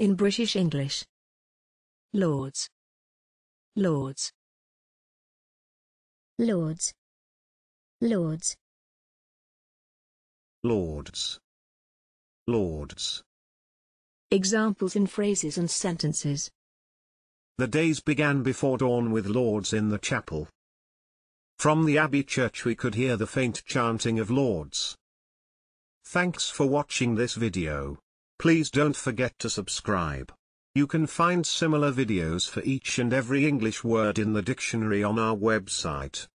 in British English. Lords. Lords. Lords. Lords. Lords. Lords. Examples in phrases and sentences. The days began before dawn with lords in the chapel. From the Abbey Church we could hear the faint chanting of lords. Thanks for watching this video. Please don't forget to subscribe. You can find similar videos for each and every English word in the dictionary on our website.